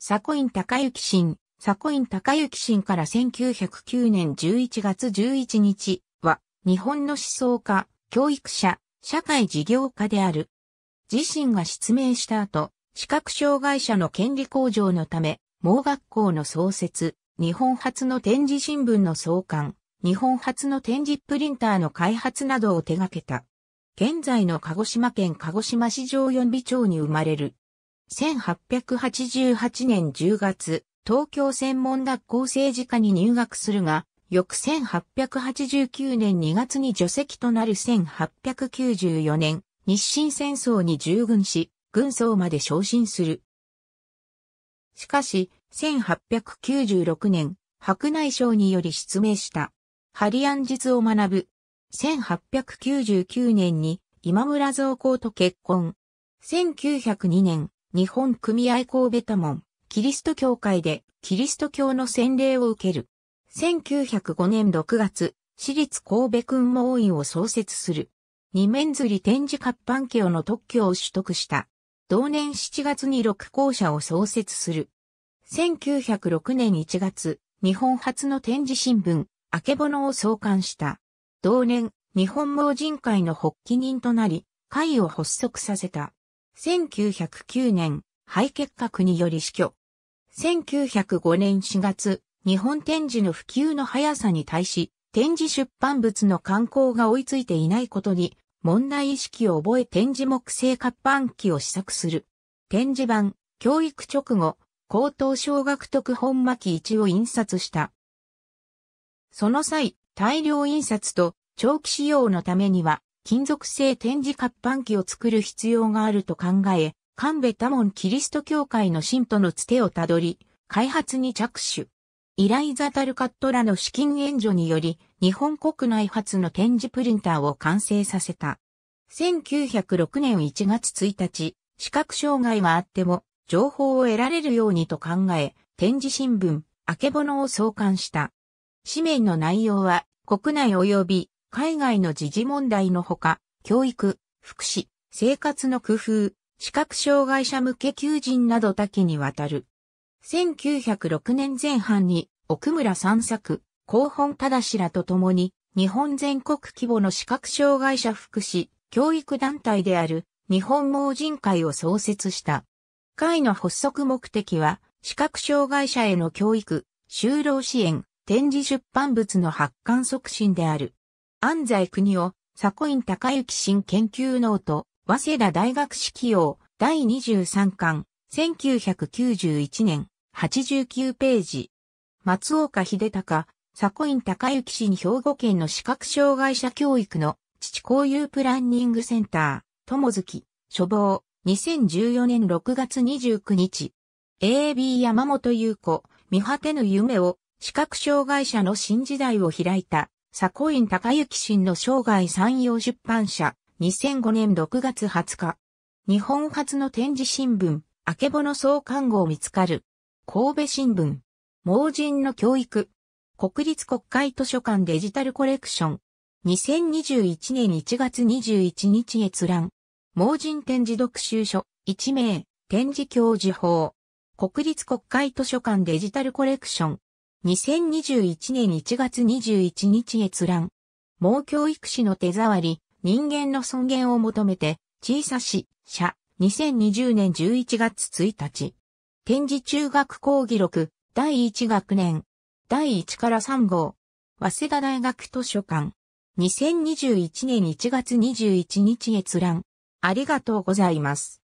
サコイン高幸新、サコイン高幸新から1909年11月11日は、日本の思想家、教育者、社会事業家である。自身が失明した後、視覚障害者の権利向上のため、盲学校の創設、日本初の展示新聞の創刊、日本初の展示プリンターの開発などを手掛けた。現在の鹿児島県鹿児島市城四美町に生まれる。1888年10月、東京専門学校政治科に入学するが、翌1889年2月に除籍となる1894年、日清戦争に従軍し、軍曹まで昇進する。しかし、1896年、白内障により失明した。ハリアン術を学ぶ。1899年に今村造行と結婚。1902年、日本組合神戸多門、キリスト教会で、キリスト教の洗礼を受ける。1905年6月、私立神戸君も王院を創設する。二面釣り展示活版教の特許を取得した。同年7月に六校舎を創設する。1906年1月、日本初の展示新聞、あけぼのを創刊した。同年、日本盲人会の発起人となり、会を発足させた。1909年、肺結核により死去。1905年4月、日本展示の普及の速さに対し、展示出版物の刊行が追いついていないことに、問題意識を覚え展示木製活版機を試作する。展示版、教育直後、高等小学徳本巻1を印刷した。その際、大量印刷と長期使用のためには、金属製展示活版機を作る必要があると考え、神戸多門キリスト教会の信徒のつてをたどり、開発に着手。イライザ・タルカットらの資金援助により、日本国内初の展示プリンターを完成させた。1906年1月1日、視覚障害があっても、情報を得られるようにと考え、展示新聞、あけぼのを創刊した。紙面の内容は、国内及び海外の時事問題のほか、教育、福祉、生活の工夫、視覚障害者向け求人など多岐にわたる。1906年前半に奥村散策、広本忠らと共に日本全国規模の視覚障害者福祉、教育団体である日本盲人会を創設した。会の発足目的は視覚障害者への教育、就労支援、展示出版物の発刊促進である。安西国夫、佐古院隆之新研究ノート、早稲田大学式用、第23巻、1991年、89ページ。松岡秀隆、佐古院隆之氏に兵庫県の視覚障害者教育の、父交友プランニングセンター、友月、処方、2014年6月29日。AB 山本優子、見果てぬ夢を、視覚障害者の新時代を開いた、佐古院高之新の生涯山陽出版社、2005年6月20日。日本初の展示新聞、あけぼの創刊号見つかる。神戸新聞。盲人の教育。国立国会図書館デジタルコレクション。2021年1月21日閲覧。盲人展示読集書、1名。展示教授法。国立国会図書館デジタルコレクション。2021年1月21日閲覧。盲教育士の手触り、人間の尊厳を求めて、小さし、社、2020年11月1日。展示中学講義録、第1学年。第1から3号。早稲田大学図書館。2021年1月21日閲覧。ありがとうございます。